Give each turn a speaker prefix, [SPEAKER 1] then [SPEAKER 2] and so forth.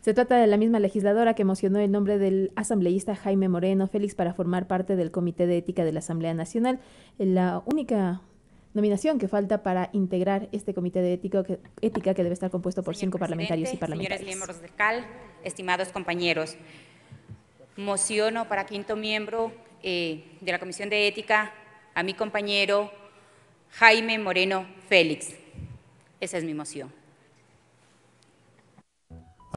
[SPEAKER 1] Se trata de la misma legisladora que mocionó el nombre del asambleísta Jaime Moreno Félix para formar parte del Comité de Ética de la Asamblea Nacional, la única nominación que falta para integrar este comité de ética que, debe estar compuesto por cinco parlamentarios y parlamentarias. Señores
[SPEAKER 2] miembros del CAL, estimados compañeros, mociono para quinto miembro eh, de la Comisión de Ética a mi compañero Jaime Moreno Félix. Esa es mi moción.